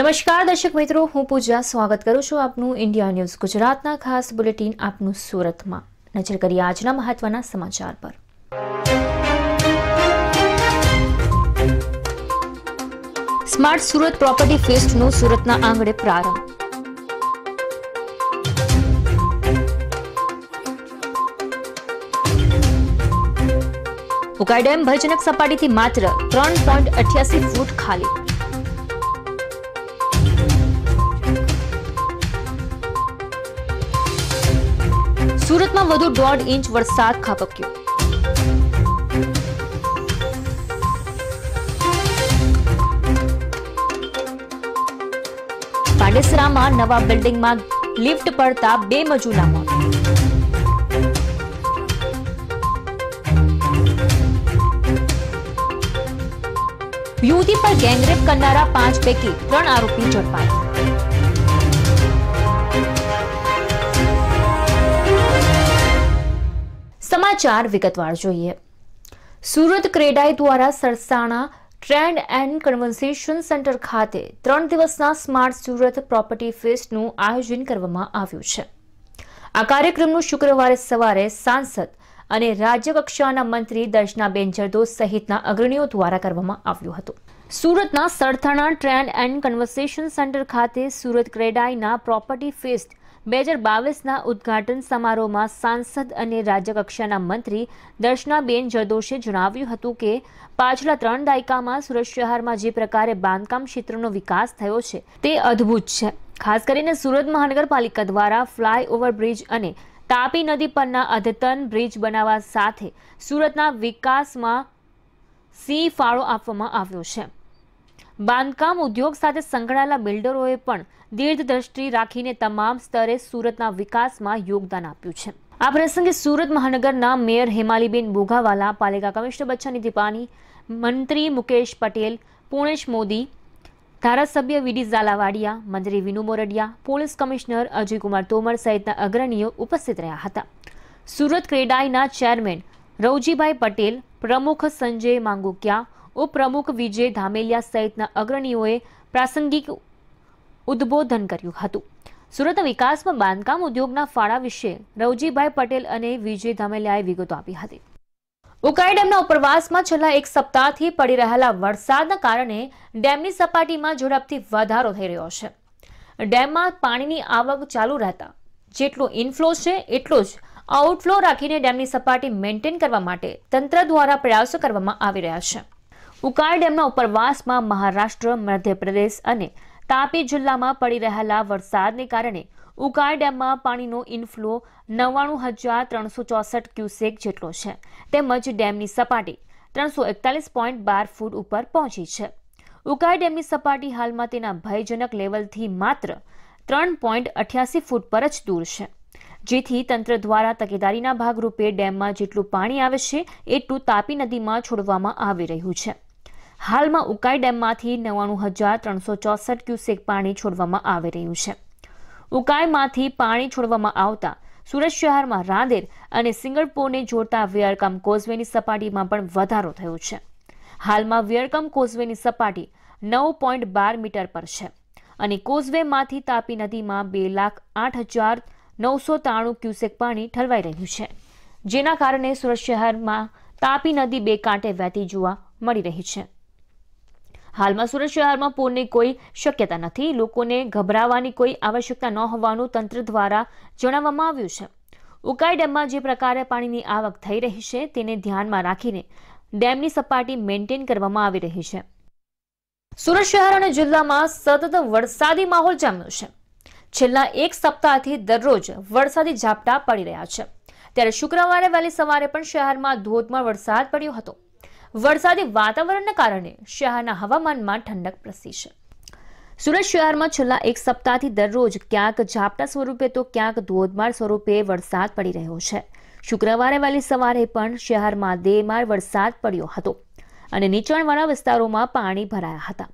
નમસ્કાર દર્શક મિત્રો હું પૂજા સ્વાગત કરું છું આપનું ઇન્ડિયા ન્યૂઝ ગુજરાતના ખાસ બુલેટિન આપનું સુરતમાં નજર કરીએ આજના મહત્વના સમાચાર પર સ્માર્ટ સુરત પ્રોપર્ટી ફેસ્ટનો સુરતના આંગણે પ્રારંભ ઉકાઈ ડેમ ભયજનક સપાટીથી માત્ર ત્રણ પોઈન્ટ અઠ્યાસી ફૂટ ખાલી સુરતમાં વધુ દોઢ ઇંચ વરસાદ ખાબક્યો પાડેસરામાં નવા બિલ્ડિંગમાં લિફ્ટ પડતા બે મજૂરના મોત યુવતી પર ગેંગરેપ કરનારા પાંચ પૈકી ત્રણ આરોપી ઝડપાયા સમાચાર વિગતવાર જોઈએ સુરત ક્રેડાઈ દ્વારા Sarsana trend and conversation centre ખાતે ત્રણ દિવસના સ્માર્ટ સુરત પ્રોપર્ટી ફેસ્ટનું આયોજન કરવામાં આવ્યું છે આ કાર્યક્રમનું શુક્રવારે સવારે સાંસદ અને રાજ્યકક્ષાના મંત્રી દર્શનાબેન જરદોસ સહિતના અગ્રણીઓ દ્વારા કરવામાં આવ્યું હતું સુરતના Sarthana trend and conversation centre ખાતે સુરત ક્રેડાઈના પ્રોપર્ટી ફેસ્ટ બે હજાર બાવીસના ઉદ્ઘાટન સમારોહમાં સાંસદ અને રાજ્યકક્ષાના મંત્રી દર્શનાબેન જરદોશે જણાવ્યું હતું કે પાછલા ત્રણ દાયકામાં સુરત શહેરમાં જે પ્રકારે બાંધકામ ક્ષેત્રનો વિકાસ થયો છે તે અદ્ભુત છે ખાસ કરીને સુરત મહાનગરપાલિકા દ્વારા ફ્લાયઓવર બ્રિજ અને તાપી નદી પરના અદ્યતન બ્રિજ બનાવવા સાથે સુરતના વિકાસમાં સી ફાળો આપવામાં આવ્યો છે બાંધકામ ઉદ્યોગ સાથે સંકળાયેલા બિલ્ડરોએ પણ દીર્ઘદ્રષ્ટિ રાખીને તમામ સ્તરે સુરતના વિકાસમાં યોગદાન આપ્યું છે આ પ્રસંગે સુરત મહાનગરના મેયર હેમાલીબેન બોઘાવાલા પાલિકા કમિશનર બચ્છાની દિપાની મંત્રી મુકેશ પટેલ પૂર્ણેશ મોદી ધારાસભ્ય વીડી ઝાલાવાડિયા મંત્રી વિનુ મોરડિયા પોલીસ કમિશનર અજયકુમાર તોમર સહિતના અગ્રણીઓ ઉપસ્થિત રહ્યા હતા સુરત ક્રેડાઈના ચેરમેન રવજીભાઈ પટેલ પ્રમુખ સંજય માંગુક્યા ઉપપ્રમુખ વિજય ધામેલિયા સહિતના અગ્રણીઓએ પ્રાસંગિક ઉદ્બોધન કર્યું હતું સુરત વિકાસમાં બાંધકામ ઉદ્યોગના ફાળા વિશે રવજીભાઈ પટેલ અને વિજય ધામેલિયાએ વિગતો આપી હતી ઉકાઈ ડેમના ઉપરવાસમાં છેલ્લા એક સપ્તાહથી પડી રહેલા વરસાદના કારણે ડેમની સપાટીમાં ઝડપથી વધારો થઈ રહ્યો છે ડેમમાં પાણીની આવક ચાલુ રહેતા જેટલો ઇનફ્લો છે એટલો જ આઉટફ્લો રાખીને ડેમની સપાટી મેન્ટેન કરવા માટે તંત્ર દ્વારા પ્રયાસો કરવામાં આવી રહ્યા છે ઉકાઈ ડેમના ઉપરવાસમાં મહારાષ્ટ્ર મધ્યપ્રદેશ અને તાપી જિલ્લામાં પડી રહેલા વરસાદને કારણે ઉકાઈ ડેમમાં પાણીનો ઇનફ્લો નવ્વાણું હજાર ત્રણસો ચોસઠ ક્યુસેક જેટલો છે તેમજ ડેમની સપાટી ત્રણસો એકતાલીસ પોઈન્ટ બાર ફૂટ ઉપર પહોંચી છે ઉકાઈ ડેમની સપાટી હાલમાં તેના ભયજનક લેવલથી માત્ર ત્રણ પોઈન્ટ અઠ્યાસી ફૂટ પર જ દૂર છે જેથી તંત્ર દ્વારા તકેદારીના ભાગરૂપે ડેમમાં જેટલું પાણી આવે છે એટલું તાપી નદીમાં છોડવામાં આવી રહ્યું છે હાલમાં ઉકાઈ ડેમમાંથી નવ્વાણું હજાર ત્રણસો ચોસઠ ક્યુસેક પાણી છોડવામાં આવી રહ્યું છે ઉકાઈમાંથી પાણી છોડવામાં આવતા સુરત શહેરમાં રાંદેર અને સિંગળપોરને જોડતા વિયરકમ કોઝવેની સપાટીમાં પણ વધારો થયો છે હાલમાં વિયરકમ કોઝવેની સપાટી નવ પોઈન્ટ બાર મીટર પર છે અને કોઝવેમાંથી તાપી નદીમાં બે લાખ આઠ હજાર નવસો ત્રાણું ક્યુસેક પાણી ઠલવાઈ રહ્યું છે જેના કારણે સુરત શહેરમાં તાપી નદી બે કાંઠે વહેતી જોવા મળી રહી છે હાલમાં સુરત શહેરમાં પૂરની કોઈ શક્યતા નથી લોકોને ગભરાવાની કોઈ આવશ્યકતા ન હોવાનું તંત્ર દ્વારા જણાવવામાં આવ્યું છે ઉકાઈ ડેમમાં જે પ્રકારે પાણીની આવક થઈ રહી છે તેને ધ્યાનમાં રાખીને ડેમની સપાટી મેન્ટેન કરવામાં આવી રહી છે સુરત શહેર અને જિલ્લામાં સતત વરસાદી માહોલ જામ્યો છે છેલ્લા એક સપ્તાહથી દરરોજ વરસાદી ઝાપટા પડી રહ્યા છે ત્યારે શુક્રવારે વહેલી સવારે પણ શહેરમાં ધોધમાર વરસાદ પડ્યો હતો વરસાદી વાતાવરણના કારણે શહેરના હવામાનમાં ઠંડક પ્રસરી છે સુરત શહેરમાં છેલ્લા એક સપ્તાહથી દરરોજ ક્યાંક ઝાપટા સ્વરૂપે તો ક્યાંક ધોધમાર સ્વરૂપે વરસાદ પડી રહ્યો છે શુક્રવારે વહેલી સવારે પણ શહેરમાં દેમાર વરસાદ પડ્યો હતો અને નીચાણવાળા વિસ્તારોમાં પાણી ભરાયા હતા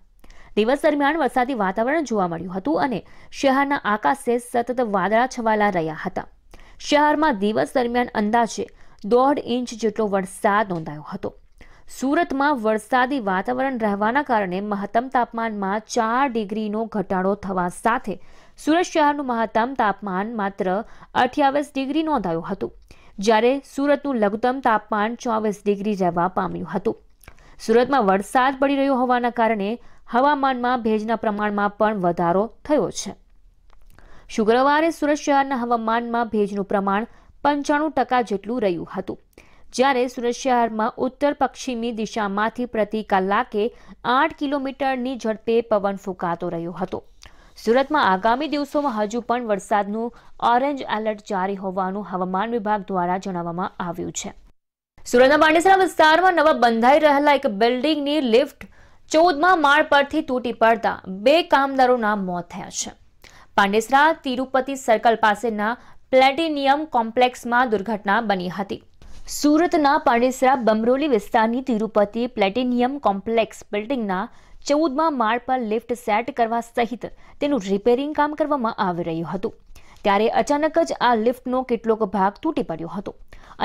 દિવસ દરમિયાન વરસાદી વાતાવરણ જોવા મળ્યું હતું અને શહેરના આકાશે સતત વાદળા છવાયેલા રહ્યા હતા શહેરમાં દિવસ દરમિયાન અંદાજે દોઢ ઇંચ જેટલો વરસાદ નોંધાયો હતો સુરતમાં વરસાદી વાતાવરણ રહેવાના કારણે મહત્તમ તાપમાનમાં ચાર ડિગ્રીનો ઘટાડો થવા સાથે સુરત શહેરનું મહત્તમ તાપમાન માત્ર અઠ્યાવીસ ડિગ્રી નોંધાયું હતું જ્યારે સુરતનું લઘુત્તમ તાપમાન ચોવીસ ડિગ્રી રહેવા પામ્યું હતું સુરતમાં વરસાદ પડી રહ્યો હોવાના કારણે હવામાનમાં ભેજના પ્રમાણમાં પણ વધારો થયો છે શુક્રવારે સુરત શહેરના હવામાનમાં ભેજનું પ્રમાણ પંચાણું ટકા જેટલું રહ્યું હતું જ્યારે સુરત શહેરમાં ઉત્તર પશ્ચિમી દિશામાંથી પ્રતિ કલાકે આઠ કિલોમીટરની ઝડપે પવન ફૂંકાતો રહ્યો હતો સુરતમાં આગામી દિવસોમાં હજુ પણ વરસાદનું ઓરેન્જ એલર્ટ જારી હોવાનું હવામાન વિભાગ દ્વારા જણાવવામાં આવ્યું છે સુરતના પાંડેસરા વિસ્તારમાં નવા બંધાઈ રહેલા એક બિલ્ડિંગની લિફ્ટ ચૌદમાં માળ પરથી તૂટી પડતા બે કામદારોના મોત થયા છે પાંડેસરા તિરુપતિ સર્કલ પાસેના પ્લેટિનિયમ કોમ્પ્લેક્સમાં દુર્ઘટના બની હતી સુરતના પાણેસરા બમરોલી વિસ્તારની તિરુપતિ પ્લેટિનિયમ કોમ્પ્લેક્સ બિલ્ડિંગના ચૌદમાં માળ પર લિફ્ટ સેટ કરવા સહિત તેનું રિપેરિંગ કામ કરવામાં આવી રહ્યું હતું ત્યારે અચાનક જ આ લિફ્ટનો કેટલોક ભાગ તૂટી પડ્યો હતો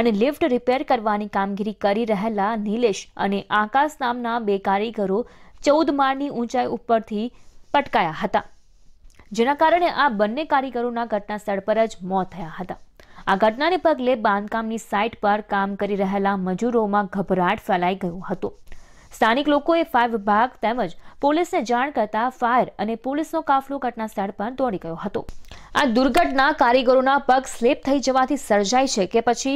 અને લિફ્ટ રિપેર કરવાની કામગીરી કરી રહેલા નિલેશ અને આકાશ નામના બે કારીગરો ચૌદ માળની ઊંચાઈ ઉપરથી પટકાયા હતા જેના કારણે આ બંને કારીગરોના ઘટના સ્થળ પર જ મોત થયા હતા આ ઘટનાને પગલે બાંધકામની સાઇટ પર કામ કરી રહેલા મજૂરોમાં ગભરાટ ફેલાઈ ગયો હતો સ્થાનિક લોકોએ ફાયર વિભાગ તેમજ પોલીસને જાણ કરતા ફાયર અને પોલીસનો કાફલો ઘટના સ્થળ પર દોડી ગયો હતો આ દુર્ઘટના કારીગરોના પગ સ્લીપ થઈ જવાથી સર્જાય છે કે પછી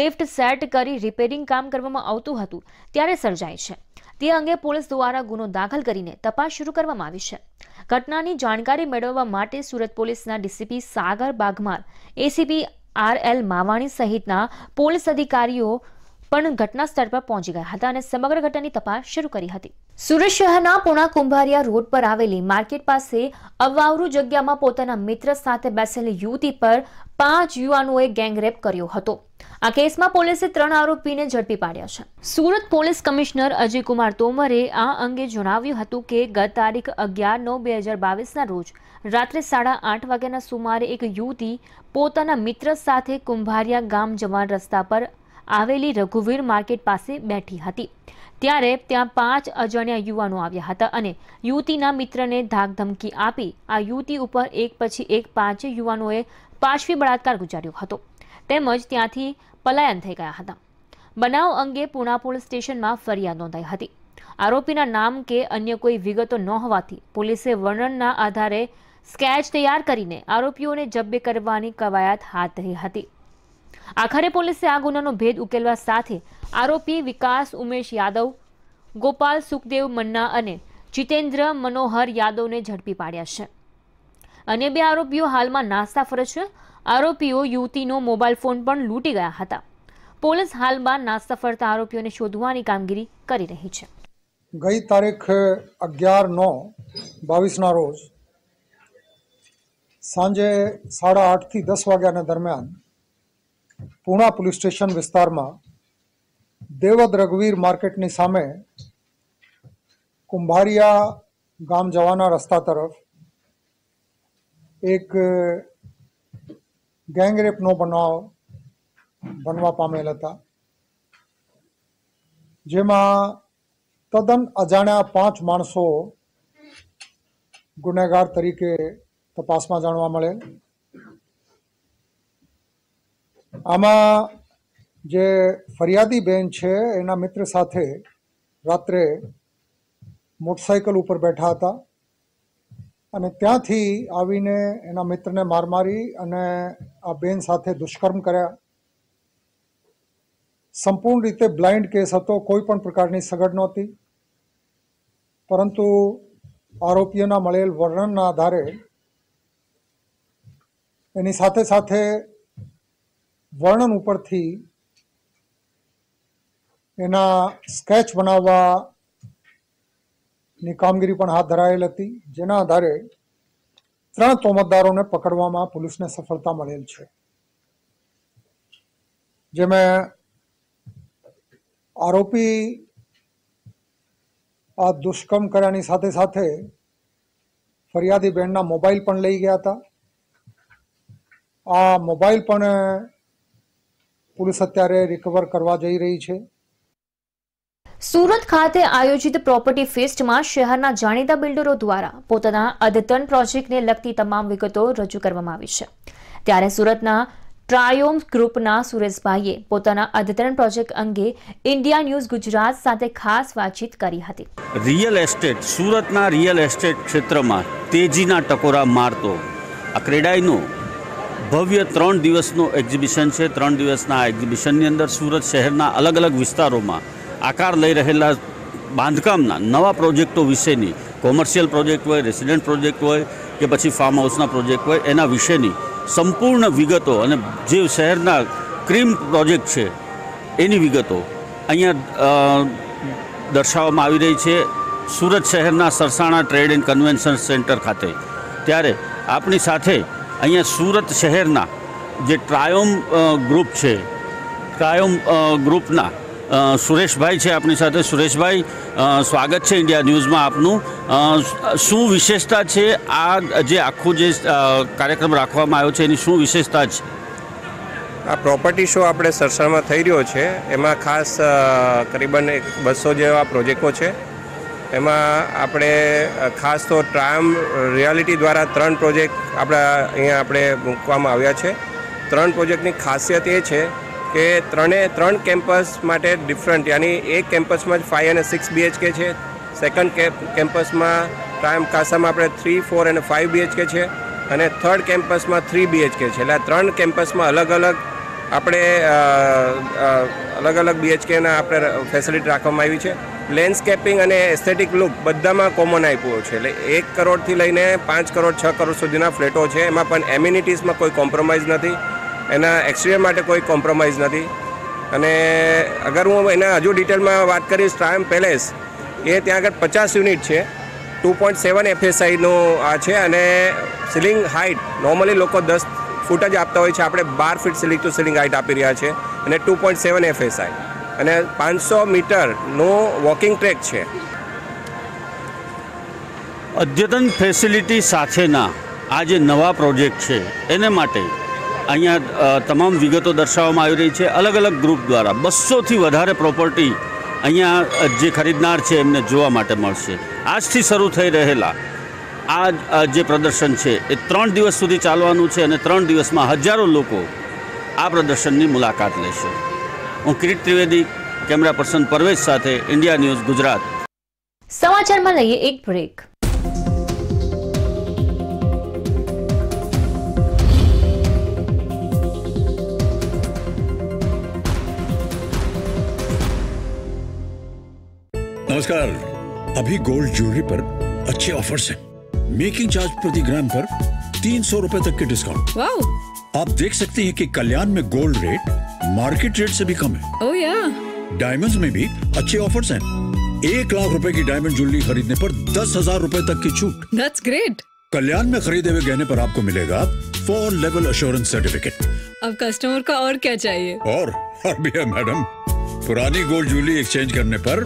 લિફ્ટ સેટ કરી રિપેરિંગ કામ કરવામાં આવતું હતું ત્યારે સર્જાય છે તે અંગે પોલીસ દ્વારા ગુનો દાખલ કરીને તપાસ શરૂ કરવામાં આવી છે ઘટનાની જાણકારી મેળવવા માટે સુરત પોલીસના DCP Sagar Bagmar ACP R L Mavani સહિતના પોલીસ અધિકારીઓ પણ ઘટના સ્થળ પર પહોંચી ગયા હતા અને સમગ્ર ઘટનાની તપાસ શરૂ કરી હતી સુરત શહેરના પુણા કુંભારિયા રોડ પર આવેલી માર્કેટ પાસે અવાવરુ જગ્યામાં પોતાના મિત્ર સાથે બેસેલી યુવતી પર પાંચ યુવાનોએ ગેંગરેપ કર્યો હતો આ કેસમાં પોલીસે ત્રણ આરોપીને ઝડપી પાડ્યા છે સુરત પોલીસ કમિશનર અજયકુમાર તોમરે આ અંગે જણાવ્યું હતું કે ગત તારીખ અગિયાર નવ બે હજાર બાવીસના રોજ રાત્રે સાડા આઠ વાગ્યાના સુમારે એક યુવતી પોતાના મિત્ર સાથે કુંભારિયા ગામ જવાન રસ્તા પર આવેલી રઘુવીર માર્કેટ પાસે બેઠી હતી ત્યારે ત્યાં પાંચ અજાણ્યા યુવાનો આવ્યા હતા અને યુવતીના મિત્રને ધાકધમકી આપી આ યુવતી ઉપર એક પછી એક પાંચ યુવાનોએ પાશવી બળાત્કાર ગુજાર્યો હતો તેમજ ત્યાંથી પલાયન થઈ ગયા હતા બનાવ અંગે પૂણા સ્ટેશનમાં ફરિયાદ નોંધાઈ હતી આરોપીના નામ કે અન્ય કોઈ વિગતો ન હોવાથી પોલીસે વર્ણનના આધારે સ્કેચ તૈયાર કરીને આરોપીઓને જબ્બે કરવાની કવાયત હાથ ધરી હતી આખરે પોલીસે આ ગુનાનો ભેદ ઉકેલવા સાથે આરોપી વિકાસ ઉમેશ યાદવ ગોપાલ સુખદેવ મન્ના અને જીતેન્દ્ર મનોહર યાદવને ઝડપી પાડ્યા છે અન્ય બે આરોપીઓ હાલમાં નાસ્તા ફરે છે આરોપીઓ યુવતીનો મોબાઈલ ફોન પણ લૂંટી ગયા હતા પોલીસ હાલમાં નાસ્તા ફરતા આરોપીઓને શોધવાની કામગીરી કરી રહી છે ગઈ તારીખ અગિયાર નો બાવીસના રોજ સાંજે સાડા આઠથી દસ વાગ્યાના દરમિયાન પૂણા પોલીસ સ્ટેશન વિસ્તારમાં દેવદ રઘુવીર માર્કેટની સામે કુંભારિયા ગામ જવાના રસ્તા તરફ એક ગેંગરેપનો બનાવ બનવા પામેલ હતા જેમાં તદ્દન અજાણ્યા પાંચ માણસો ગુનેગાર તરીકે તપાસમાં જાણવા મળેલ આમાં જે ફરિયાદી બેન છે એના મિત્ર સાથે રાત્રે મોટરસાયકલ ઉપર બેઠા હતા અને ત્યાંથી આવીને એના મિત્રને માર મારી અને આ બેન સાથે દુષ્કર્મ કર્યા સંપૂર્ણ રીતે બ્લાઇન્ડ કેસ હતો કોઈ પણ પ્રકારની સગડ નહોતી પરંતુ આરોપીઓના મળેલ વર્ણનના આધારે એની સાથે સાથે વર્ણન ઉપરથી એના સ્કેચ બનાવવાની કામગીરી પણ હાથ ધરાયેલ હતી જેના આધારે ત્રણ તોમતદારોને પકડવામાં પોલીસને સફળતા મળેલ છે જે મેં આરોપી આ દુષ્કર્મ કર્યાની સાથે સાથે ફરિયાદી બહેનના મોબાઈલ પણ લઈ ગયા હતા આ મોબાઈલ પણ પોલીસ અત્યારે રિકવર કરવા જઈ રહી છે સુરત ખાતે આયોજિત પ્રોપર્ટી ફેસ્ટમાં શહેરના જાણીતા બિલ્ડરો દ્વારા પોતાના અદ્યતન પ્રોજેક્ટને લગતી તમામ વિગતો રજૂ કરવામાં આવી છે ત્યારે સુરતના ટ્રાયોમ ગ્રુપના સુરેશભાઈએ પોતાના અદ્યતન પ્રોજેક્ટ અંગે ઇન્ડિયા ન્યૂઝ ગુજરાત સાથે ખાસ વાતચીત કરી હતી રિયલ એસ્ટેટ સુરતના રિયલ એસ્ટેટ ક્ષેત્રમાં તેજીના ટકોરા મારતો આ ક્રેડાઈનો ભવ્ય ત્રણ દિવસનું એક્ઝિબિશન છે ત્રણ દિવસના આ એક્ઝિબિશનની અંદર સુરત શહેરના અલગ અલગ વિસ્તારોમાં આકાર લઈ રહેલા બાંધકામના નવા પ્રોજેક્ટો વિશેની કોમર્શિયલ પ્રોજેક્ટ હોય રેસિડેન્ટ પ્રોજેક્ટ હોય કે પછી ફાર્મ હાઉસના પ્રોજેક્ટ હોય એના વિશેની સંપૂર્ણ વિગતો અને જે શહેરના ક્રીમ પ્રોજેક્ટ છે એની વિગતો અહીંયા દર્શાવવામાં આવી રહી છે સુરત શહેરના Sarsana trade and convention centre ખાતે ત્યારે આપણી સાથે અહીંયા સુરત શહેરના જે ટ્રાયોમ ગ્રુપ છે ટ્રાયોમ ગ્રુપના સુરેશભાઈ છે આપણી સાથે સુરેશભાઈ સ્વાગત છે ઇન્ડિયા ન્યૂઝમાં આપનું શું વિશેષતા છે આ જે આખું જે કાર્યક્રમ રાખવામાં આવ્યો છે એની શું વિશેષતા છે આ પ્રોપર્ટી શો આપણે સરસામાં થઈ રહ્યો છે એમાં ખાસ કરીબન એક બસો જેવા પ્રોજેક્ટો છે એમાં આપણે ખાસ તો ટ્રાયમ રિયાલિટી દ્વારા ત્રણ પ્રોજેક્ટ આપણા અહીંયા આપણે મૂકવામાં આવ્યા છે ત્રણ પ્રોજેક્ટની ખાસિયત એ છે કે ત્રણે ત્રણ કેમ્પસ માટે ડિફરન્ટ યાની એક કેમ્પસમાં જ ફાઇવ અને સિક્સ બીએચકે છે સેકન્ડ કેમ્પસમાં ટ્રાયમ કાસામાં આપણે થ્રી ફોર અને ફાઇવ બીએચકે છે અને થર્ડ કેમ્પસમાં થ્રી બીએચકે છે એટલે ત્રણ કેમ્પસમાં અલગ અલગ આપણે અલગ અલગ બીએચકેના આપણે ફેસિલિટી રાખવામાં આવી છે લેન્ડસ્કેપિંગ અને એસ્થેટિક લુક બધામાં કોમન આપ્યો છે એટલે એક કરોડથી લઈને પાંચ કરોડ છ કરોડ સુધીના ફ્લેટો છે એમાં પણ એમ્યુનિટીઝમાં કોઈ કોમ્પ્રોમાઇઝ નથી એના એક્સટેરિયર માટે કોઈ કોમ્પ્રોમાઇઝ નથી અને અગર હું એના હજુ ડિટેલમાં વાત કરીશ ટ્રાયમ પેલેસ એ ત્યાં આગળ પચાસ યુનિટ છે ટુ પોઈન્ટ સેવન એફએસઆઈનું આ છે અને સિલિંગ હાઇટ નોર્મલી લોકો દસ ફૂટ જ આપતા હોય છે આપણે બાર feet ceiling to ceiling height આપી રહ્યા છે અને ટુ પોઈન્ટ સેવન એફએસઆઈ અને પાંચસો મીટરનો વોકિંગ ટ્રેક છે અદ્યતન ફેસિલિટી સાથેના આ જે નવા પ્રોજેક્ટ છે એને માટે અહીંયા તમામ વિગતો દર્શાવવામાં આવી રહી છે અલગ અલગ ગ્રુપ દ્વારા બસોથી વધારે પ્રોપર્ટી અહીંયા જે ખરીદનાર છે એમને જોવા માટે મળશે આજથી શરૂ થઈ રહેલા આ જે પ્રદર્શન છે એ ત્રણ દિવસ સુધી ચાલવાનું છે અને ત્રણ દિવસમાં હજારો લોકો આ પ્રદર્શનની મુલાકાત લેશે Kirit Trivedi camera person person साथ इंडिया न्यूज गुजरात समाचार में લઈએ एक ब्रेक नमस्कार अभी गोल्ड ज्वेलरी पर अच्छे ऑफर्स हैं मेकिंग चार्ज प्रति ग्राम पर तीन सौ रूपए तक के डिस्काउंट आप देख सकते हैं कि कल्याण में गोल्ड रेट मार्केट रेट से भी कम है ओह या डायमंड्स में भी अच्छे ऑफर्स हैं एक लाख रुपए की डायमंड ज्वेलरी खरीदने पर दस हजार रूपए तक की छूट दैट्स ग्रेट कल्याण में खरीदे हुए गहने पर आपको मिलेगा फोर लेवल अश्योरेंस सर्टिफिकेट अब कस्टमर का और क्या चाहिए और और भी है मैडम पुरानी गोल्ड ज्वेलरी एक्सचेंज करने पर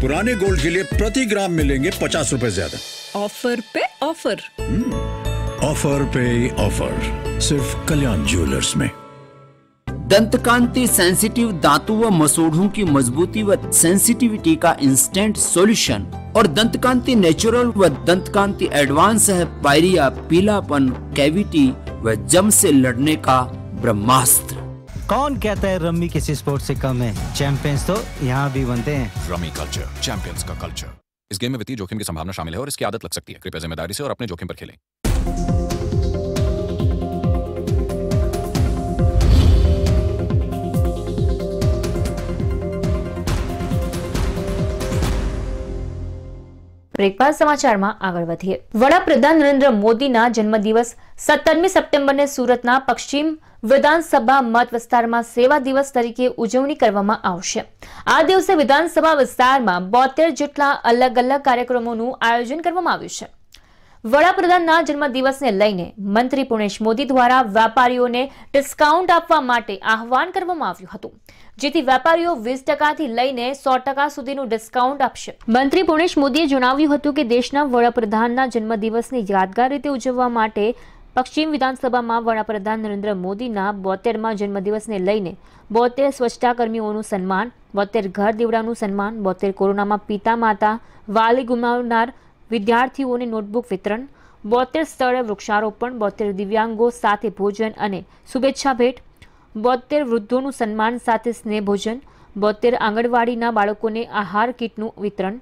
पुराने गोल्ड के लिए प्रति ग्राम मिलेंगे पचास रूपए ज्यादा ऑफर पे ऑफर ऑफर hmm. पे ऑफर सिर्फ कल्याण ज्वेलर्स में दंत कांति सेंसिटिव दांतों व मसूढ़ों की मजबूती व सेंसिटिविटी का इंस्टेंट सॉल्यूशन और दंत कांति नेचुरल व दंत कांति एडवांस है पायरिया पीलापन कैविटी व जम से लड़ने का ब्रह्मास्त्र कौन कहता है रम्मी किसी स्पोर्ट से कम है चैंपियंस तो यहाँ भी बनते हैं रमी कल्चर चैंपियंस का कल्चर इस गेम में वित्तीय जोखिम की संभावना शामिल है और इसकी आदत लग सकती है कृपया जिम्मेदारी से और अपने जोखिम पर खेलें બ્રેકબાદ સમાચારમાં આગળ વધીએ વડાપ્રધાન નરેન્દ્ર મોદીના જન્મદિવસ સત્તરમી સપ્ટેમ્બરને સુરતના પશ્ચિમ વિધાનસભા મત વિસ્તારમાં સેવા દિવસ તરીકે ઉજવણી કરવામાં આવશે આ દિવસે વિધાનસભા વિસ્તારમાં બોતેર જેટલા અલગ અલગ કાર્યક્રમોનું આયોજન કરવામાં આવ્યું છે વડાપ્રધાનના જન્મદિવસને લઈને મંત્રી પુણેશ મોદી દ્વારા વેપારીઓને ડિસ્કાઉન્ટ આપવા માટે આહવાન કરવામાં આવ્યું હતું જેથી વેપારીઓ વીસ ટકાથી લઈને સો ટકા સુધીનું ડિસ્કાઉન્ટ આપશે મંત્રી પુણેશ મોદીએ જણાવ્યું હતું કે દેશના વડાપ્રધાનના જન્મદિવસની યાદગાર રીતે ઉજવવા માટે પશ્ચિમ વિધાનસભામાં વડાપ્રધાન નરેન્દ્ર મોદીના બોતેરમાં જન્મદિવસને લઈને બોતેર સ્વચ્છતાકર્મીઓનું સન્માન બોતેર ઘર દીવડાનું સન્માન બોતેર કોરોનામાં પિતા માતા વાલી ગુમાવનાર વિદ્યાર્થીઓને નોટબુક વિતરણ બોતેર સ્થળે વૃક્ષારોપણ બોતેર દિવ્યાંગો સાથે ભોજન અને શુભેચ્છા ભેટ બોતેર વૃદ્ધોનું સન્માન સાથે સ્નેહ ભોજન બોતેર આંગણવાડીના બાળકોને આહાર કીટનું વિતરણ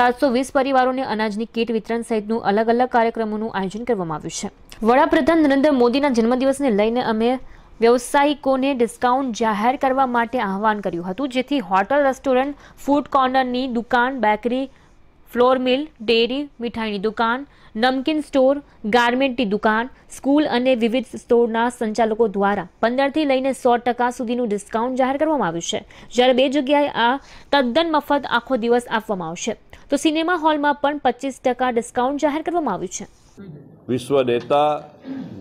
સાતસો વીસ પરિવારોને અનાજની કીટ વિતરણ સહિતનું અલગ અલગ કાર્યક્રમોનું આયોજન કરવામાં આવ્યું છે વડાપ્રધાન નરેન્દ્ર મોદીના જન્મદિવસને લઈને અમે વ્યવસાયિકોને ડિસ્કાઉન્ટ જાહેર કરવા માટે આહવાન કર્યું હતું જેથી હોટલ રેસ્ટોરન્ટ ફૂડ કોર્નરની દુકાન બેકરી ફ્લોર મિલ ડેરી મીઠાઈની દુકાન નમકીન સ્ટોર ગાર્મેન્ટની દુકાન સ્કૂલ અને વિવિધ સ્ટોરના સંચાલકો દ્વારા પંદરથી લઈને સો ટકા સુધીનું ડિસ્કાઉન્ટ જાહેર કરવામાં આવ્યું છે જ્યારે બે જગ્યાએ આ તદ્દન મફત આખો દિવસ આપવામાં આવશે તો સિનેમા હોલમાં પણ પચીસ ટકા ડિસ્કાઉન્ટ જાહેર કરવામાં આવ્યું છે વિશ્વ નેતા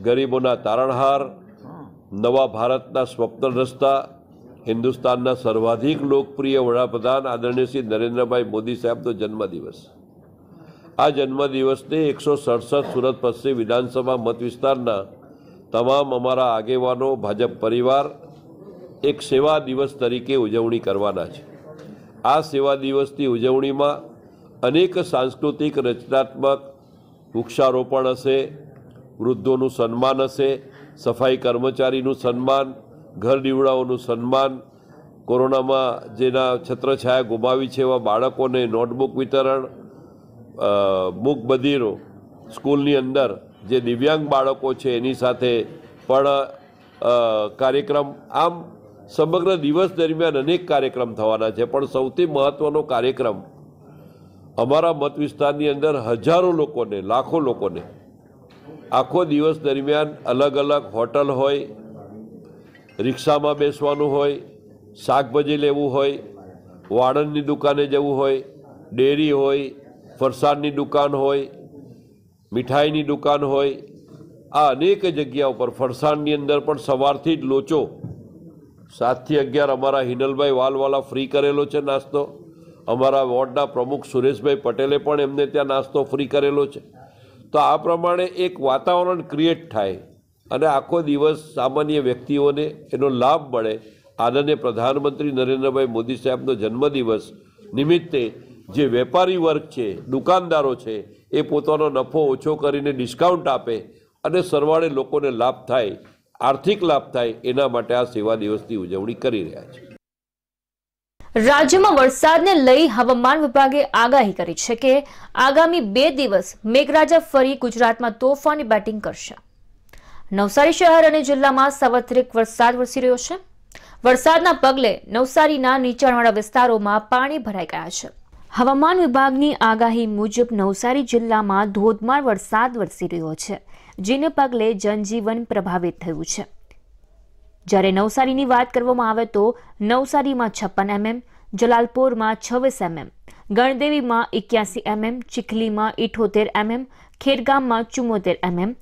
ગરીબોના તારણહાર નવા ભારતના સ્વપ્ન રસ્તા હિન્દુસ્તાનના સર્વાધિક લોકપ્રિય વડાપ્રધાન આદરણીય શ્રી નરેન્દ્રભાઈ મોદી સાહેબનો જન્મદિવસ આ જન્મદિવસને એકસો સડસઠ સુરત પશ્ચિમ વિધાનસભા મત વિસ્તારના તમામ અમારા આગેવાનો ભાજપ પરિવાર એક સેવા દિવસ તરીકે ઉજવણી કરવાના છે આ સેવા દિવસની ઉજવણીમાં અનેક સાંસ્કૃતિક રચનાત્મક વૃક્ષારોપણ હશે વૃદ્ધોનું સન્માન હશે સફાઈ કર્મચારીનું સન્માન ઘર દીવડાઓનું સન્માન કોરોનામાં જેના છત્રછાયા ગુમાવી છે એવા બાળકોને નોટબુક વિતરણ બુક બધીરો સ્કૂલની અંદર જે દિવ્યાંગ બાળકો છે એની સાથે પણ કાર્યક્રમ આમ સમગ્ર દિવસ દરમિયાન અનેક કાર્યક્રમ થવાના છે પણ સૌથી મહત્ત્વનો કાર્યક્રમ અમારા મત વિસ્તારની અંદર હજારો લોકોને લાખો લોકોને આખો દિવસ દરમિયાન અલગ અલગ હોટલ હોય રિક્ષામાં બેસવાનું હોય શાકભાજી લેવું હોય વાળનની દુકાને જવું હોય ડેરી હોય ફરસાણની દુકાન હોય મીઠાઈની દુકાન હોય આ અનેક જગ્યા ઉપર ફરસાણની અંદર પણ સવારથી જ લોચો સાતથી અગિયાર અમારા હિનલભાઈ વાલવાલા ફ્રી કરેલો છે નાસ્તો અમારા વોર્ડના પ્રમુખ સુરેશભાઈ પટેલે પણ એમને ત્યાં નાસ્તો ફ્રી કરેલો છે તો આ પ્રમાણે એક વાતાવરણ ક્રિએટ થાય અને આખો દિવસ સામાન્ય વ્યક્તિઓને એનો લાભ મળે આનંદે પ્રધાનમંત્રી નરેન્દ્રભાઈ મોદી સાહેબનો જન્મદિવસ નિમિત્તે જે વેપારી વર્ગ છે દુકાનદારો છે એ પોતાનો નફો ઓછો કરીને ડિસ્કાઉન્ટ આપે અને સરવાળે લોકોને લાભ થાય આર્થિક લાભ થાય એના માટે આ સેવા દિવસની ઉજવણી કરી રહ્યા છે રાજ્યમાં વરસાદને લઈ હવામાન વિભાગે આગાહી કરી છે કે આગામી બે દિવસ મેઘરાજા ફરી ગુજરાતમાં તોફાની બેટિંગ કરશે નવસારી શહેર અને જિલ્લામાં સાર્વત્રિક વરસાદ વરસી રહ્યો છે વરસાદના પગલે નવસારીના નીચાણવાળા વિસ્તારોમાં પાણી ભરાઈ ગયા છે હવામાન વિભાગની આગાહી મુજબ નવસારી જિલ્લામાં ધોધમાર વરસાદ વરસી રહ્યો છે જેને પગલે જનજીવન પ્રભાવિત થયું છે જ્યારે નવસારીની વાત કરવામાં આવે તો નવસારીમાં છપ્પન એમએમ જલાલપોરમાં છવ્વીસ એમએમ ગણદેવીમાં એક્યાસી એમએમ ચીખલીમાં ઇઠોતેર એમએમ ખેરગામમાં ચુમ્મોતેર એમએમ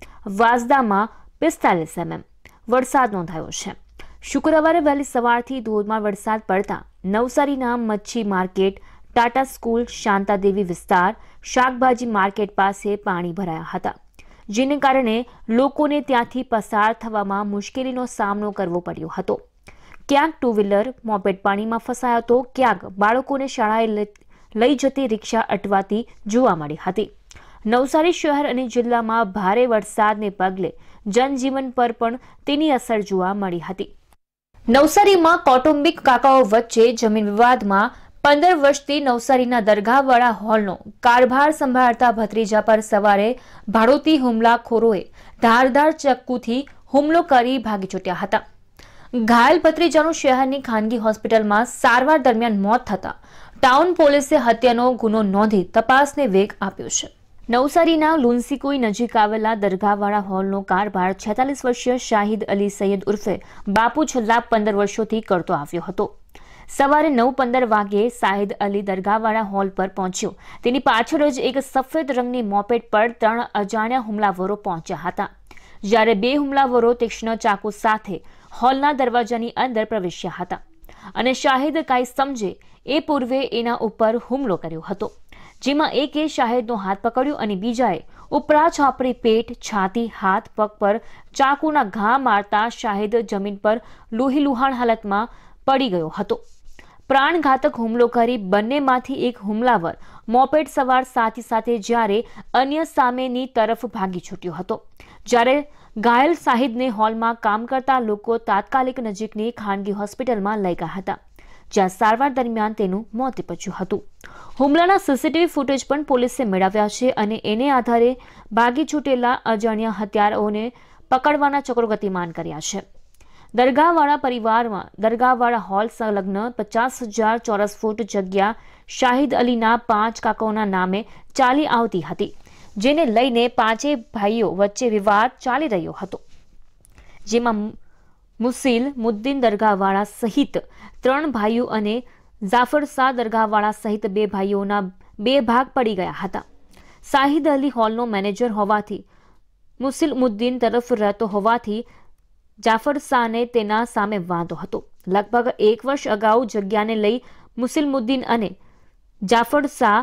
વાસદામાં પિસ્તાલીસ એમએમ વરસાદ નોંધાયો છે શુક્રવારે વહેલી સવારથી ધોધમાર વરસાદ પડતા નવસારીના મચ્છી માર્કેટ ટાટા સ્કૂલ શાંતાદેવી વિસ્તાર શાકભાજી માર્કેટ પાસે પાણી ભરાયા હતા જેને કારણે લોકોને ત્યાંથી પસાર થવામાં મુશ્કેલીનો સામનો કરવો પડ્યો હતો ક્યાંક ટુ વ્હીલર મોપેટ પાણીમાં ફસાયો હતો ક્યાંક બાળકોને શાળાએ લઈ જતી રિક્ષા અટવાતી જોવા મળી હતી નવસારી શહેર અને જિલ્લામાં ભારે વરસાદને પગલે જનજીવન પર પણ તેની અસર જોવા મળી હતી નવસારીમાં કૌટુંબિક કાકાઓ વચ્ચે જમીન વિવાદમાં પંદર વર્ષથી નવસારીના દરગાહવાળા હોલનો કારભાર સંભાળતા ભત્રીજા પર સવારે ભાડોતી હુમલાખોરોએ ધારધાર ચક્કુથી હુમલો કરી ભાગી છૂટ્યા હતા ઘાયલ ભત્રીજાનું શહેરની ખાનગી હોસ્પિટલમાં સારવાર દરમિયાન મોત થતાં ટાઉન પોલીસે હત્યાનો ગુનો નોંધી તપાસને વેગ આપ્યો છે નવસારીના લુન્સીકોઈ નજીક આવેલા દરગાહવાળા હોલનો કારભાર છેતાલીસ વર્ષીય શાહિદ અલી સૈયદ ઉર્ફે બાપુ છેલ્લા પંદર વર્ષોથી કરતો આવ્યો હતો સવારે નવ પંદર વાગ્યે શાહિદ અલી દરગાહવાળા હોલ પર પહોંચ્યો તેની પાછળ જ એક સફેદ રંગની મોપેટ પર ત્રણ અજાણ્યા હુમલાવરો પહોંચ્યા હતા જ્યારે બે હુમલાવરો તીક્ષ્ણ ચાકુ સાથે હોલના દરવાજાની અંદર પ્રવેશ્યા હતા અને શાહિદ કાંઈ સમજે એ પૂર્વે એના ઉપર હુમલો કર્યો હતો જેમાં એકે શાહેદનો હાથ પકડ્યો અને બીજાએ ઉપરા છાપરી પેટ છાતી હાથ પગ પર ચાકુના ઘા મારતા શાહિદ જમીન પર લોહી લુહાણ હાલતમાં પડી ગયો હતો પ્રાણઘાતક હુમલો કરી બંનેમાંથી એક હુમલાવર મોપેડ સવાર સાથે સાથે જ્યારે અન્ય સામેની તરફ ભાગી છૂટ્યો હતો જ્યારે ઘાયલ શાહિદને હોલમાં કામ કરતા લોકો તાત્કાલિક નજીકની ખાનગી હોસ્પિટલમાં લઈ ગયા હતા જ્યાં સારવાર દરમિયાન તેનું મોત નીપજ્યું હતું હુમલાના સીસીટીવી ફૂટેજ પણ પોલીસે મેળવ્યા છે અને એને આધારે ભાગી છૂટેલા અજાણ્યા હત્યારાઓને પકડવાના ચક્રો ગતિમાન કર્યા છે દરગાહવાળા પરિવારમાં દરગાહવાળા હોલ સંલગ્ન પચાસ હજાર ચોરસ ફૂટ જગ્યા શાહિદ અલીના પાંચ કાકાઓના નામે ચાલી આવતી હતી જેને લઈને પાંચે ભાઈઓ વચ્ચે વિવાદ ચાલી રહ્યો હતો જેમાં મુસીલ મુદ્દીન દરગાહવાળા સહિત ત્રણ ભાઈઓ અને જાફર દરગાહવાળા સહિત બે ભાઈઓના બે ભાગ પડી ગયા હતા શાહિદ અલી હોલનો મેનેજર હોવાથી મુસીલ મુદ્દીન તરફ રહેતો હોવાથી જાફર તેના સામે વાંધો હતો લગભગ એક વર્ષ અગાઉ જગ્યાને લઈ મુસીલમુદ્દીન અને જાફર શાહ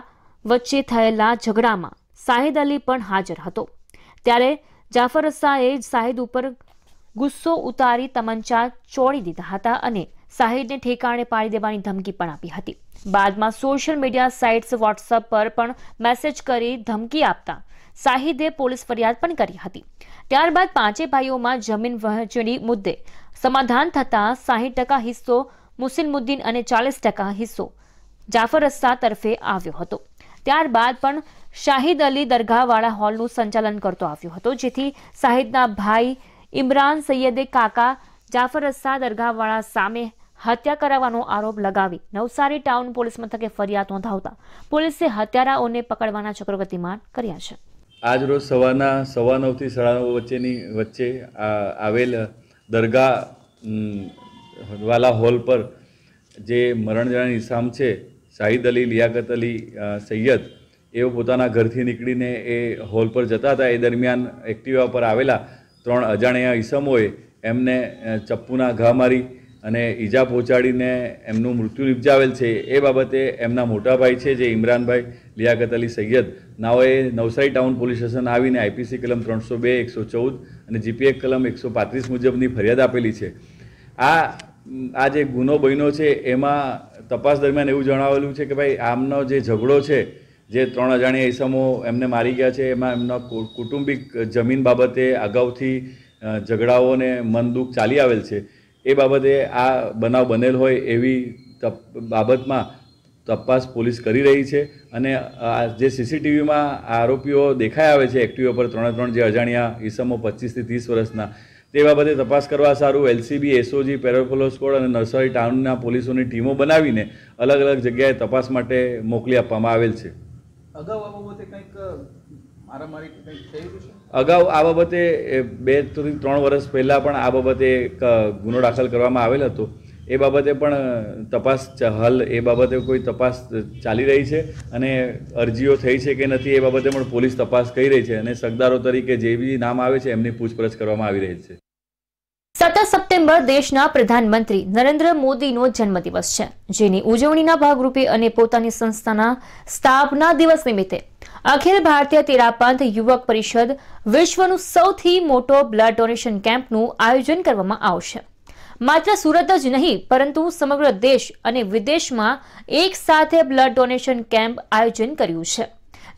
વચ્ચે થયેલા ઝઘડામાં શાહિદ અલી પણ હાજર હતો ત્યારે જાફર શાહે શાહિદ ઉપર ગુસ્સો ઉતારી તમંચા ચોડી દીધા હતા અને સાહિદને ઠેકાણે પાડી દેવાની ધમકી પણ આપી હતી બાદમાં સોશિયલ મીડિયા સાઇટ્સ વોટ્સઅપ પર પણ મેસેજ કરી ધમકી આપતા સાહિદે પોલીસ ફરિયાદ પણ કરી હતી ત્યારબાદ પાંચે ભાઈઓમાં જમીન વહેંચણી મુદ્દે સમાધાન થતાં સાહીઠ ટકા હિસ્સો મુસિનમુદ્દીન અને ચાલીસ ટકા હિસ્સો જાફર અસ્સા તરફે આવ્યો હતો ત્યારબાદ પણ શાહિદ અલી દરગાહવાળા હોલનું સંચાલન કરતો આવ્યો હતો જેથી શાહિદના ભાઈ ઇમરાન સૈયદે કાકા જાફર અસ્સા દરગાહવાળા સામે હત્યા કરાવવાનો આરોપ લગાવી નવસારી ટાઉન પોલીસ મથકે ફરિયાદ નોંધાવતા પોલીસે હત્યારાઓને પકડવાના ચક્રવર્તીમાન કર્યા છે આજરોજ સવારના સવા નવથી સાડા નવ વચ્ચેની વચ્ચે આવેલ દરગાહ હોલ પર જે મરણજણાની ઇસામ છે શાહિદ અલી લિયાકત અલી સૈયદ એઓ પોતાના ઘરથી નીકળીને એ હોલ પર જતા હતા એ દરમિયાન એક્ટિવા પર આવેલા ત્રણ અજાણ્યા ઈસમોએ એમને ચપ્પુના ઘા મારી અને ઈજા પહોંચાડીને એમનું મૃત્યુ નિપજાવેલ છે એ બાબતે એમના મોટા ભાઈ છે જે ઇમરાનભાઈ લિયાકત અલી સૈયદ નાઓએ નવસારી ટાઉન પોલીસ સ્ટેશન આવીને આઈપીસી કલમ ત્રણસો બે એકસો ચૌદ અને જીપીએફ કલમ એકસો પાંત્રીસ મુજબની ફરિયાદ આપેલી છે આ આ જે ગુનો બન્યો છે એમાં તપાસ દરમિયાન એવું જણાવેલું છે કે ભાઈ આમનો જે ઝઘડો છે જે ત્રણ અજાણ્યા ઈસમો એમને મારી ગયા છે એમાં એમના કુટુંબિક જમીન બાબતે અગાઉથી ઝઘડાઓ અને મનદુખ ચાલી આવેલ છે એ બાબતે આ બનાવ બનેલ હોય એવી બાબતમાં તપાસ પોલીસ કરી રહી છે અને જે સીસીટીવીમાં આરોપીઓ દેખાઈ આવે છે એક્ટિવા પર ત્રણે ત્રણ જે અજાણ્યા ઈસમો પચીસથી ત્રીસ વર્ષના તે બાબતે તપાસ કરવા સારું એલસીબી એસઓજી પેરોપોલો સ્કોડ અને નર્સરી ટાઉનના પોલીસોની ટીમો બનાવીને અલગ અલગ જગ્યાએ તપાસ માટે મોકલી આપવામાં આવેલ છે અગાઉ આ બાબતે કંઈક અગાઉ આ બાબતે બે થી ત્રણ વર્ષ પહેલાં પણ આ બાબતે એક ગુનો દાખલ કરવામાં આવેલ હતો એ બાબતે પણ તપાસ હલ એ બાબતે કોઈ તપાસ ચાલી રહી છે અને અરજીઓ થઈ છે કે નથી એ બાબતે પણ પોલીસ તપાસ કરી રહી છે અને સગદારો તરીકે જે બી નામ આવે છે એમની પૂછપરછ કરવામાં આવી રહી છે સત્તર સપ્ટેમ્બર દેશના પ્રધાનમંત્રી નરેન્દ્ર મોદીનો જન્મદિવસ છે જેની ઉજવણીના ભાગરૂપે અને પોતાની સંસ્થાના સ્થાપના દિવસ નિમિત્તે અખિલ ભારતીય તેરાપંથ યુવક પરિષદ વિશ્વનું સૌથી મોટો બ્લડ ડોનેશન કેમ્પનું આયોજન કરવામાં આવશે માત્ર સુરત જ નહીં પરંતુ સમગ્ર દેશ અને વિદેશમાં એક સાથે બ્લડ ડોનેશન કેમ્પ આયોજન કર્યું છે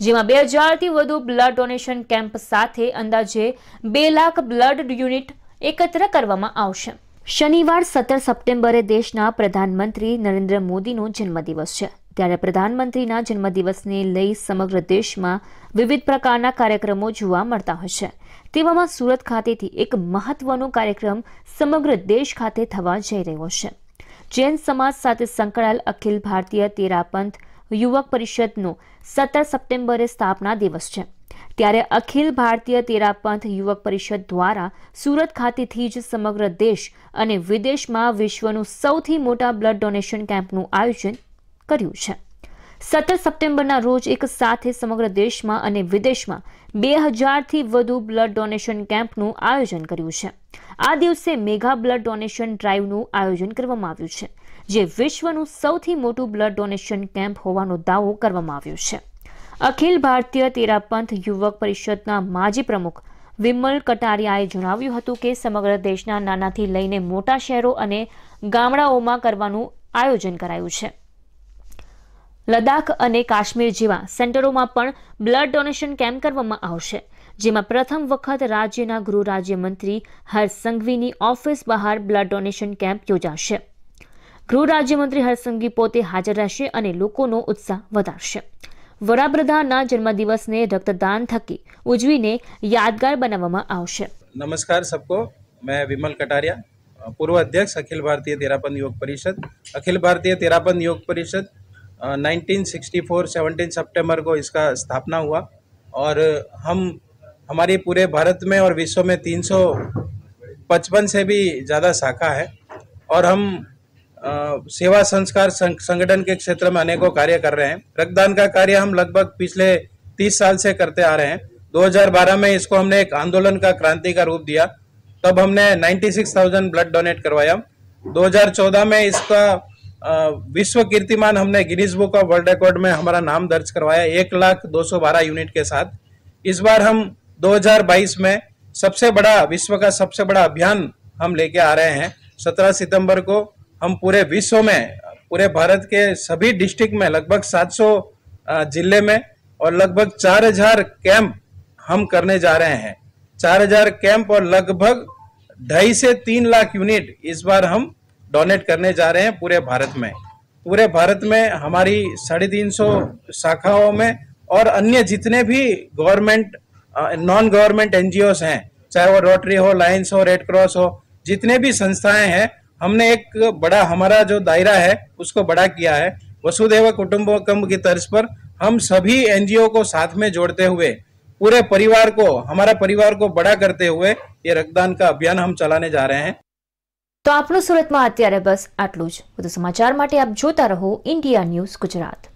જેમાં બે હજારથી વધુ બ્લડ ડોનેશન કેમ્પ સાથે અંદાજે બે લાખ બ્લડ યુનિટ એકત્ર કરવામાં આવશે શનિવાર સત્તર સપ્ટેમ્બરે દેશના પ્રધાનમંત્રી નરેન્દ્ર મોદીનો જન્મદિવસ છે ત્યારે પ્રધાનમંત્રીના જન્મદિવસને લઈ સમગ્ર દેશમાં વિવિધ પ્રકારના કાર્યક્રમો જોવા મળતા હોય છે તેવામાં સુરત ખાતેથી એક મહત્વનો કાર્યક્રમ સમગ્ર દેશ ખાતે થવા જઈ રહ્યો છે જૈન સમાજ સાથે સંકળાયેલ અખિલ ભારતીય તેરાપંથ યુવક પરિષદનો સત્તર સપ્ટેમ્બરે સ્થાપના દિવસ છે ત્યારે અખિલ ભારતીય તેરાપંથ યુવક પરિષદ દ્વારા સુરત ખાતેથી જ સમગ્ર દેશ અને વિદેશમાં વિશ્વનું સૌથી મોટા બ્લડ ડોનેશન કેમ્પનું આયોજન કર્યું છે સત્તર સપ્ટેમ્બરના રોજ એક સાથે સમગ્ર દેશમાં અને વિદેશમાં બે હજારથી વધુ બ્લડ ડોનેશન કેમ્પનું આયોજન કર્યું છે આ દિવસે મેગા બ્લડ ડોનેશન ડ્રાઈવનું આયોજન કરવામાં આવ્યું છે જે વિશ્વનું સૌથી મોટું બ્લડ ડોનેશન કેમ્પ હોવાનો દાવો કરવામાં આવ્યો છે અખિલ ભારતીય તેરાપંથ યુવક પરિષદના માજી પ્રમુખ વિમલ કટારિયાએ જણાવ્યું હતું કે સમગ્ર દેશના નાનાથી લઈને મોટા શહેરો અને ગામડાઓમાં કરવાનું આયોજન કરાયું છે લદ્દાખ અને કાશ્મીર જેવા સેન્ટરોમાં પણ બ્લડ ડોનેશન કેમ્પ કરવામાં આવશે જેમાં પ્રથમ વખત રાજ્યના ગૃહ રાજ્યમંત્રી હર્ષ સંઘવીની ઓફિસ બહાર બ્લડ ડોનેશન કેમ્પ યોજાશે ગૃહ રાજ્યમંત્રી હર્ષ પોતે હાજર રહેશે અને લોકોનો ઉત્સાહ વધારશે वधान जन्मदिवस ने रक्तदान थकी उजवी ने यादगार बना नमस्कार सबको मैं विमल कटारिया पूर्व अध्यक्ष अखिल भारतीय तेरापन योग परिषद अखिल भारतीय तेरापन योग परिषद 1964 17 सितंबर को इसका स्थापना हुआ और हम हमारी पूरे भारत में और विश्व में 355 से भी ज़्यादा शाखा है और हम सेवा संस्कार संगठन के क्षेत्र में अनेकों कार्य कर रहे हैं रक्तदान का कार्य हम लगभग पिछले तीस साल से करते आ रहे हैं 2012 में इसको हमने एक आंदोलन का क्रांति का रूप दिया तब हमने 96,000 ब्लड डोनेट करवाया 2014 में इसका विश्व कीर्तिमान हमने Guinness book of world record में हमारा नाम दर्ज करवाया एक लाख दो सौ बारह यूनिट के साथ इस बार हम 2022 में सबसे बड़ा विश्व का सबसे बड़ा अभियान हम लेके आ रहे हैं 17 सितंबर को हम पूरे विश्व में पूरे भारत के सभी डिस्ट्रिक्ट में लगभग 700 जिले में और लगभग 4000 कैंप हम करने जा रहे हैं 4000 कैंप और लगभग ढाई से तीन लाख यूनिट इस बार हम डोनेट करने जा रहे हैं पूरे भारत में पूरे भारत में हमारी साढ़े तीन सौ शाखाओं में और अन्य जितने भी गवर्नमेंट नॉन गवर्नमेंट एनजीओस हैं चाहे वो रोटरी हो लाइन्स हो रेड क्रॉस हो जितने भी संस्थाएं हैं हमने एक बड़ा हमारा जो दायरा है उसको बड़ा किया है वसुदेव कुटुम्बकम की तर्ज पर हम सभी एनजीओ को साथ में जोड़ते हुए पूरे परिवार को हमारा परिवार को बड़ा करते हुए ये रक्तदान का अभियान हम चलाने जा रहे हैं तो आप सूरत में બસ बस आटलूज समाचार आप जोता रहो इंडिया न्यूज गुजरात